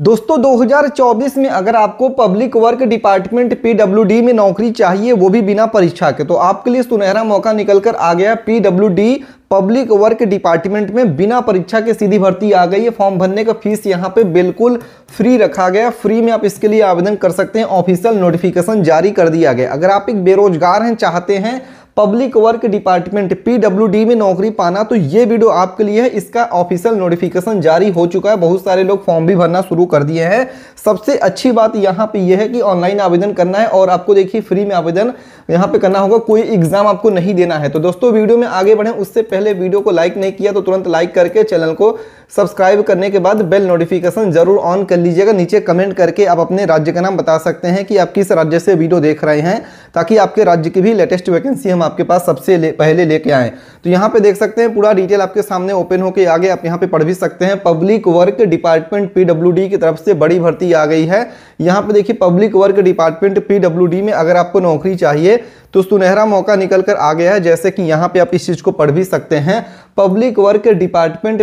दोस्तों 2024 में अगर आपको पब्लिक वर्क डिपार्टमेंट पीडब्ल्यूडी में नौकरी चाहिए वो भी बिना परीक्षा के तो आपके लिए सुनहरा मौका निकलकर आ गया पीडब्ल्यूडी पब्लिक वर्क डिपार्टमेंट में बिना परीक्षा के सीधी भर्ती आ गई है फॉर्म भरने का फीस यहाँ पे बिल्कुल फ्री रखा गया फ्री में आप इसके लिए आवेदन कर सकते हैं ऑफिशियल नोटिफिकेशन जारी कर दिया गया अगर आप एक बेरोजगार हैं चाहते हैं पब्लिक वर्क डिपार्टमेंट पीडब्ल्यूडी में नौकरी पाना तो ये वीडियो आपके लिए है इसका ऑफिशियल नोटिफिकेशन जारी हो चुका है बहुत सारे लोग फॉर्म भी भरना शुरू कर दिए हैं सबसे अच्छी बात यहाँ पे ये है कि ऑनलाइन आवेदन करना है और आपको देखिए फ्री में आवेदन यहाँ पे करना होगा कोई एग्जाम आपको नहीं देना है तो दोस्तों वीडियो में आगे बढ़े उससे पहले वीडियो को लाइक नहीं किया तो तुरंत लाइक करके चैनल को सब्सक्राइब करने के बाद बेल नोटिफिकेशन जरूर ऑन कर लीजिएगा नीचे कमेंट करके आप अपने राज्य का नाम बता सकते हैं कि आप किस राज्य से वीडियो देख रहे हैं ताकि आपके राज्य की भी लेटेस्ट वैकेंसी हम आपके पास सबसे ले, पहले लेके आएँ तो यहाँ पे देख सकते हैं पूरा डिटेल आपके सामने ओपन होकर आगे आप यहाँ पे पढ़ भी सकते हैं पब्लिक वर्क डिपार्टमेंट पी की तरफ से बड़ी भर्ती आ गई है यहाँ पे देखिए पब्लिक वर्क डिपार्टमेंट पी में अगर आपको नौकरी चाहिए तो सुनहरा मौका निकल कर आ गया है जैसे कि यहाँ पे आप इस चीज़ को पढ़ भी सकते हैं public work department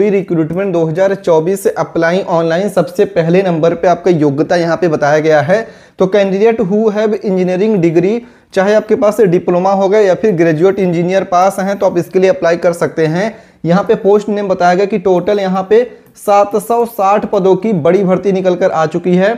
D recruitment 2024 से अप्लाई ऑनलाइन सबसे पहले नंबर पे आपका योग्यता यहाँ पे बताया गया है तो candidate who have engineering degree चाहे आपके पास डिप्लोमा हो गया या फिर ग्रेजुएट इंजीनियर पास हैं तो आप इसके लिए अप्लाई कर सकते हैं यहाँ पे पोस्ट नेम बताया गया कि टोटल यहाँ पे 760 पदों की बड़ी भर्ती निकल कर आ चुकी है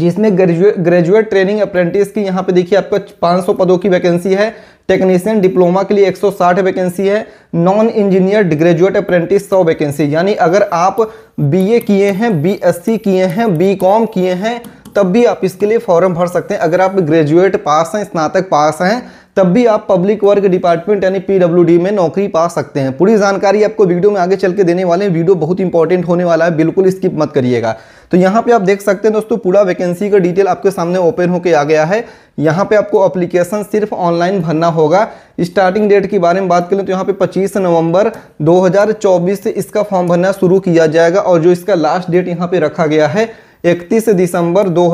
जिसमें ग्रेजुएट ग्रेजुएट ट्रेनिंग अप्रेंटिस की यहाँ पे देखिए आपको 500 पदों की वैकेंसी है टेक्नीशियन डिप्लोमा के लिए 160 वैकेंसी है non engineer graduate apprentice 100 vacancy यानी अगर आप बीए किए हैं बीएससी किए हैं बीकॉम किए हैं तब भी आप इसके लिए फॉर्म भर सकते हैं अगर आप ग्रेजुएट पास हैं स्नातक पास हैं तब भी आप पब्लिक वर्क डिपार्टमेंट यानी पीडब्ल्यूडी में नौकरी पा सकते हैं पूरी जानकारी आपको वीडियो में आगे चल के देने वाले हैं वीडियो बहुत इंपॉर्टेंट होने वाला है बिल्कुल स्किप मत करिएगा तो यहाँ पे आप देख सकते हैं दोस्तों पूरा वैकेंसी का डिटेल आपके सामने ओपन होकर आ गया है यहाँ पे आपको अप्लीकेशन सिर्फ ऑनलाइन भरना होगा स्टार्टिंग डेट के बारे में बात करें तो यहाँ पे 25 नवंबर 2024 से इसका फॉर्म भरना शुरू किया जाएगा और जो इसका लास्ट डेट यहाँ पे रखा गया है इकतीस दिसंबर दो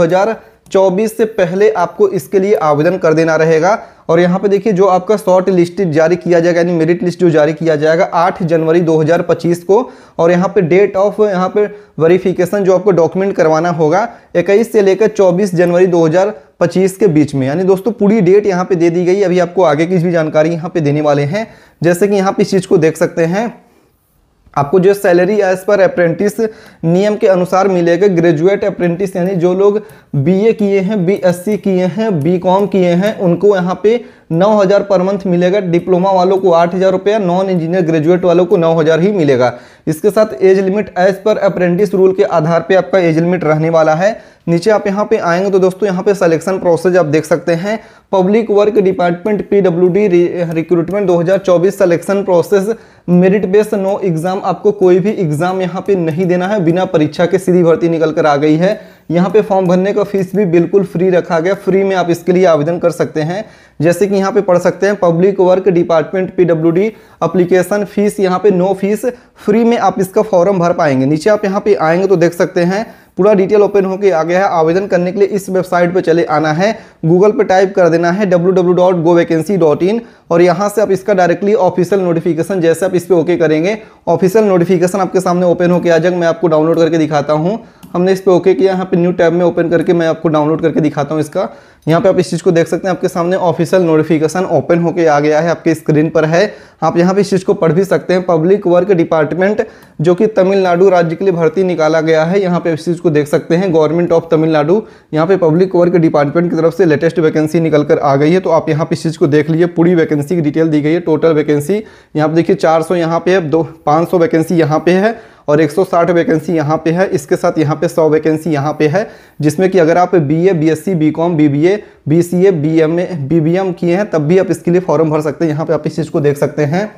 24 से पहले आपको इसके लिए आवेदन कर देना रहेगा और यहाँ पे देखिए जो आपका शॉर्ट लिस्ट जारी किया जाएगा यानी मेरिट लिस्ट जो जारी किया जाएगा 8 जनवरी 2025 को और यहाँ पे डेट ऑफ यहाँ पे वेरिफिकेशन जो आपको डॉक्यूमेंट करवाना होगा 21 से लेकर 24 जनवरी 2025 के बीच में यानी दोस्तों पूरी डेट यहाँ पे दे दी गई अभी आपको आगे की भी जानकारी यहाँ पे देने वाले हैं जैसे कि यहाँ पे इस चीज़ को देख सकते हैं आपको जो सैलरी एज पर अप्रेंटिस नियम के अनुसार मिलेगा ग्रेजुएट अप्रेंटिस यानी जो लोग बीए किए हैं बीएससी किए हैं बीकॉम किए हैं उनको यहाँ पे नौ हज़ार पर मंथ मिलेगा डिप्लोमा वालों को आठ हज़ार रुपया नॉन इंजीनियर ग्रेजुएट वालों को नौ हज़ार ही मिलेगा इसके साथ एज लिमिट एज पर अप्रेंटिस रूल के आधार पे आपका एज लिमिट रहने वाला है नीचे आप यहाँ पे आएंगे तो दोस्तों यहाँ पे सिलेक्शन प्रोसेस आप देख सकते हैं public work department D recruitment दो हजार चौबीस selection process merit base no exam आपको कोई भी एग्ज़ाम यहाँ पे नहीं देना है बिना परीक्षा के सीधी भर्ती निकल कर आ गई है यहाँ पे फॉर्म भरने का फीस भी बिल्कुल फ्री रखा गया फ्री में आप इसके लिए आवेदन कर सकते हैं जैसे कि यहाँ पे पढ़ सकते हैं public work department D application fee यहाँ पे नो फीस फ्री में आप इसका फॉर्म भर पाएंगे नीचे आप यहाँ पे आएंगे तो देख सकते हैं पूरा डिटेल ओपन होके आ गया है आवेदन करने के लिए इस वेबसाइट पे चले आना है गूगल पे टाइप कर देना है इन और यहाँ से आप इसका डायरेक्टली ऑफिशियल नोटिफिकेशन जैसे आप इस पर ओके करेंगे ऑफिशियल नोटिफिकेशन आपके सामने ओपन होके आ जाएगा मैं आपको डाउनलोड करके दिखाता हूँ हमने इस पर ओके किया यहाँ पे न्यू टैब में ओपन करके मैं आपको डाउनलोड करके दिखाता हूँ इसका यहाँ पे आप इस चीज़ को देख सकते हैं आपके सामने ऑफिशियल नोटिफिकेशन ओपन होके आ गया है आपके स्क्रीन पर है आप यहाँ पे इस चीज़ को पढ़ भी सकते हैं पब्लिक वर्क डिपार्टमेंट जो कि तमिलनाडु राज्य के लिए भर्ती निकाला गया है यहाँ पे इस चीज़ को देख सकते हैं गवर्नमेंट ऑफ तमिलनाडु यहाँ पे पब्लिक वर्क डिपार्टमेंट की तरफ से लेटेस्ट वैकेंसी निकल कर आ गई है तो आप यहाँ पे इस चीज़ को देख लीजिए पूरी वैकेंसी की डिटेल दी गई है टोटल वैकेंसी यहाँ पे देखिए चार सौ यहाँ पे दो पाँच वैकेंसी यहाँ पे है और 160 वैकेंसी यहाँ पे है इसके साथ यहाँ पे 100 वैकेंसी यहाँ पे है जिसमें कि अगर आप B A B S C B com B B A B C A B M A B B M किए हैं तब भी आप इसके लिए फॉर्म भर सकते हैं यहाँ पे आप इस चीज़ को देख सकते हैं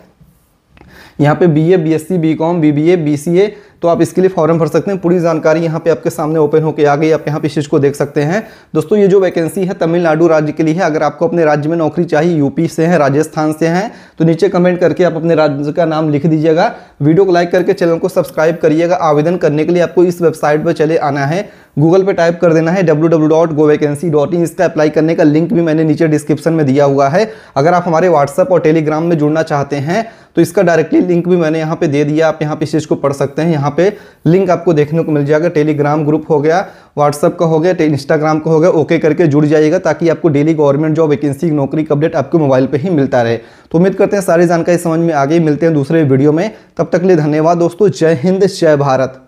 यहाँ पे BA BSc BCom BBA BCA तो आप इसके लिए फॉर्म भर सकते हैं पूरी जानकारी यहाँ पे आपके सामने ओपन होकर आ गई आप यहाँ पे इस चीज़ को देख सकते हैं दोस्तों ये जो वैकेंसी है तमिलनाडु राज्य के लिए है अगर आपको अपने राज्य में नौकरी चाहिए यूपी से है राजस्थान से हैं तो नीचे कमेंट करके आप अपने राज्य का नाम लिख दीजिएगा वीडियो को लाइक करके चैनल को सब्सक्राइब करिएगा आवेदन करने के लिए आपको इस वेबसाइट पर चले आना है गूगल पे टाइप कर देना है इन इसका अप्लाई करने का लिंक भी मैंने नीचे डिस्क्रिप्शन में दिया हुआ है अगर आप हमारे व्हाट्सएप और टेलीग्राम में जुड़ना चाहते हैं तो इसका डायरेक्टली लिंक भी मैंने यहाँ पे दे दिया आप यहाँ पे इस चीज़ को पढ़ सकते हैं यहाँ पे लिंक आपको देखने को मिल जाएगा टेलीग्राम ग्रुप हो गया व्हाट्सअप का हो गया इंस्टाग्राम का हो गया ओके करके जुड़ जाइएगा ताकि आपको डेली गवर्नमेंट जॉब वैकेंसी नौकरी का अपडेट आपके मोबाइल पर ही मिलता रहे तो उम्मीद करते हैं सारी जानकारी समझ में आगे मिलते हैं दूसरे वीडियो में तब तक लिए धन्यवाद दोस्तों जय हिंद जय भारत